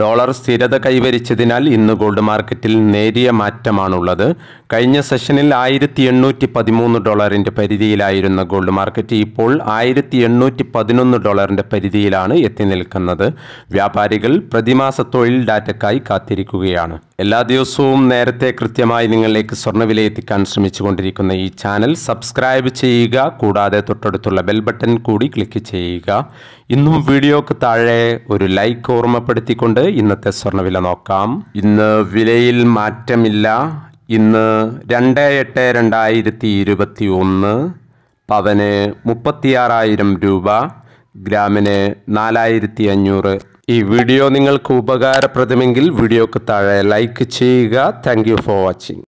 dollar സ്ഥിരത കൈവരിച്ചതിനാൽ ഇന്ന് gold മാർക്കറ്റിൽ നേരിയ മാറ്റമാണുള്ളത് കഴിഞ്ഞ സെഷനിൽ ആയിരത്തി എണ്ണൂറ്റി പതിമൂന്ന് ഡോളറിൻ്റെ പരിധിയിലായിരുന്ന ഗോൾഡ് മാർക്കറ്റ് ഇപ്പോൾ ആയിരത്തി എണ്ണൂറ്റി പതിനൊന്ന് ഡോളറിൻ്റെ പരിധിയിലാണ് എത്തി നിൽക്കുന്നത് വ്യാപാരികൾ പ്രതിമാസ തൊഴിൽ ഡാറ്റക്കായി കാത്തിരിക്കുകയാണ് എല്ലാ ദിവസവും നേരത്തെ കൃത്യമായി നിങ്ങളിലേക്ക് സ്വർണ്ണവില എത്തിക്കാൻ ശ്രമിച്ചുകൊണ്ടിരിക്കുന്ന ഈ ചാനൽ സബ്സ്ക്രൈബ് ചെയ്യുക കൂടാതെ തൊട്ടടുത്തുള്ള ബെൽ ബട്ടൺ കൂടി ക്ലിക്ക് ചെയ്യുക ഇന്നും വീഡിയോക്ക് താഴെ ഒരു ലൈക്ക് ഓർമ്മപ്പെടുത്തിക്കൊണ്ട് ഇന്നത്തെ സ്വർണ്ണവില നോക്കാം ഇന്ന് വിലയിൽ മാറ്റമില്ല ഇന്ന് രണ്ട് എട്ട് രണ്ടായിരത്തി ഇരുപത്തി ഒന്ന് പവന് മുപ്പത്തിയാറായിരം രൂപ ഗ്രാമിന് നാലായിരത്തി അഞ്ഞൂറ് ഈ വീഡിയോ നിങ്ങൾക്ക് ഉപകാരപ്രദമെങ്കിൽ വീഡിയോക്ക് താഴെ ലൈക്ക് ചെയ്യുക താങ്ക് ഫോർ വാച്ചിങ്